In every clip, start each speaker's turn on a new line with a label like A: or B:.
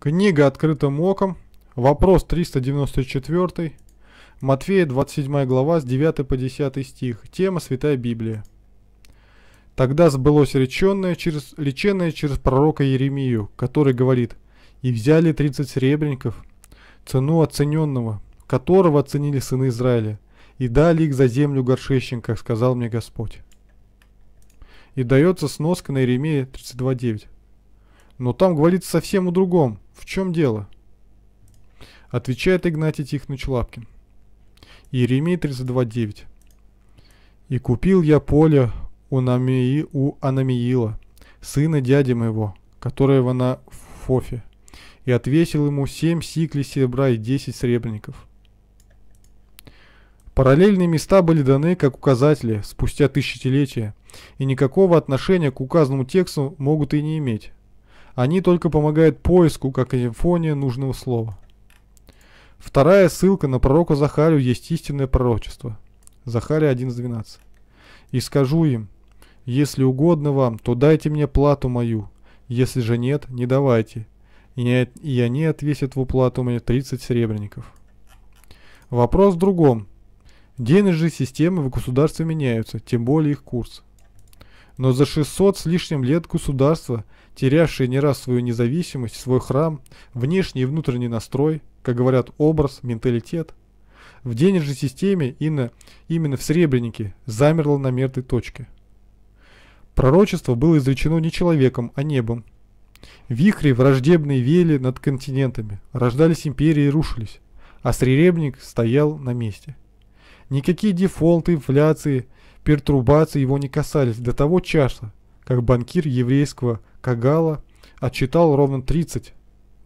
A: Книга «Открытым оком», вопрос 394, Матфея 27 глава с 9 по 10 стих, тема «Святая Библия». Тогда сбылось реченное через, леченное через пророка Еремию, который говорит «И взяли 30 серебряников, цену оцененного, которого оценили сыны Израиля, и дали их за землю горшечник, как сказал мне Господь». И дается сноска на Еремея 32.9. Но там говорится совсем о другом. В чем дело? Отвечает Игнатий Тихонович Лапкин. Иеремия 32.9. «И купил я поле у, Намии, у Анамиила, сына дяди моего, которого на Фофе, и отвесил ему семь сиклей серебра и десять сребреников. Параллельные места были даны как указатели спустя тысячелетия, и никакого отношения к указанному тексту могут и не иметь. Они только помогают поиску, как и симфония, нужного слова. Вторая ссылка на пророка Захарию есть истинное пророчество. Захария 1.12. «И скажу им, если угодно вам, то дайте мне плату мою, если же нет, не давайте, и они ответят в уплату мне 30 серебряников». Вопрос в другом. Денежные системы в государстве меняются, тем более их курс. Но за 600 с лишним лет государство терявшее не раз свою независимость, свой храм, внешний и внутренний настрой, как говорят, образ, менталитет, в денежной системе и на, именно в Сребренике замерло на мертвой точке. Пророчество было изречено не человеком, а небом. Вихри враждебные вели над континентами, рождались империи и рушились, а Сребреник стоял на месте. Никакие дефолты, инфляции – Пертурбации его не касались до того часа, как банкир еврейского Кагала отчитал ровно 30,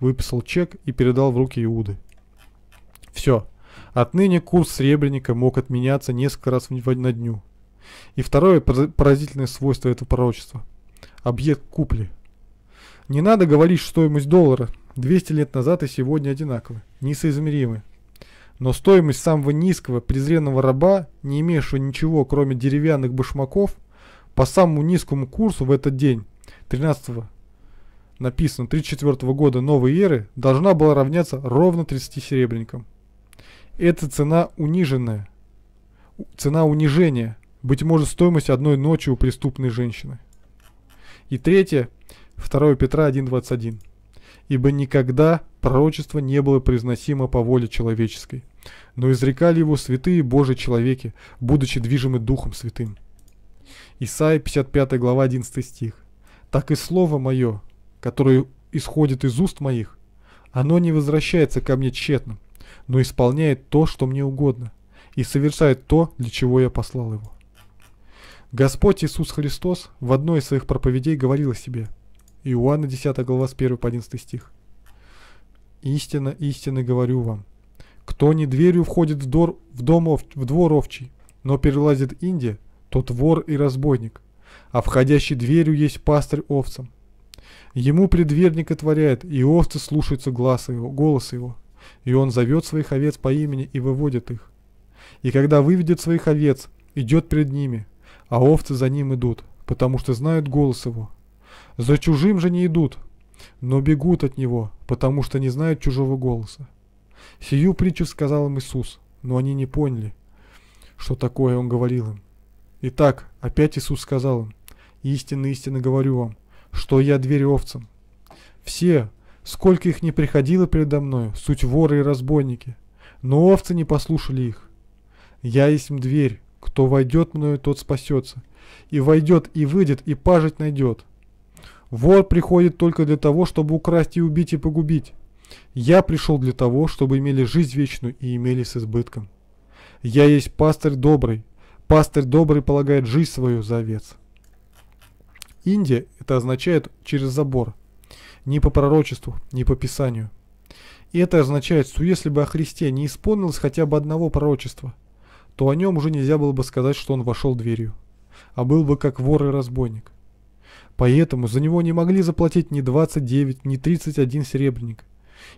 A: выписал чек и передал в руки Иуды. Все. Отныне курс сребреника мог отменяться несколько раз на дню. И второе поразительное свойство этого пророчества. Объект купли. Не надо говорить, что стоимость доллара 200 лет назад и сегодня одинаковы, несоизмеримы. Но стоимость самого низкого презренного раба, не имеющего ничего, кроме деревянных башмаков, по самому низкому курсу в этот день, 13 написано 34 года новой эры, должна была равняться ровно 30 серебряникам. Это цена униженная, цена унижения, быть может стоимость одной ночи у преступной женщины. И третье, 2 Петра 1.21 ибо никогда пророчество не было произносимо по воле человеческой, но изрекали его святые Божьи человеки, будучи движимы Духом Святым. Исаия 55 глава 11 стих. «Так и слово мое, которое исходит из уст моих, оно не возвращается ко мне тщетным, но исполняет то, что мне угодно, и совершает то, для чего я послал его». Господь Иисус Христос в одной из своих проповедей говорил о себе – Иоанна 10 глава с 1 по 11 стих. «Истинно, истинно говорю вам, кто не дверью входит в, дор, в дом в двор овчий, но перелазит Индия, тот вор и разбойник, а входящий дверью есть пастырь овцам. Ему предверник отворяет, и овцы слушаются глаз его, голос его, и он зовет своих овец по имени и выводит их. И когда выведет своих овец, идет пред ними, а овцы за ним идут, потому что знают голос его, за чужим же не идут, но бегут от него, потому что не знают чужого голоса. Сию притчу сказал им Иисус, но они не поняли, что такое Он говорил им. Итак, опять Иисус сказал им, «Истинно, истинно говорю вам, что я дверь овцам. Все, сколько их не приходило передо мною, суть воры и разбойники, но овцы не послушали их. Я есть им дверь, кто войдет мною, тот спасется, и войдет, и выйдет, и пажить найдет. Вор приходит только для того, чтобы украсть и убить и погубить. Я пришел для того, чтобы имели жизнь вечную и имели с избытком. Я есть пастырь добрый. Пастырь добрый полагает жизнь свою за овец. Индия это означает через забор. Не по пророчеству, не по писанию. И это означает, что если бы о Христе не исполнилось хотя бы одного пророчества, то о нем уже нельзя было бы сказать, что он вошел дверью, а был бы как вор и разбойник. Поэтому за него не могли заплатить ни 29, ни 31 серебряник.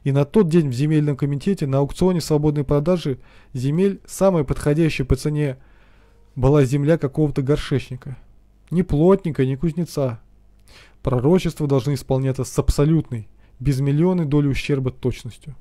A: И на тот день в земельном комитете на аукционе свободной продажи земель самой подходящей по цене была земля какого-то горшечника. Ни плотника, ни кузнеца. Пророчества должны исполняться с абсолютной, без миллионной доли ущерба точностью.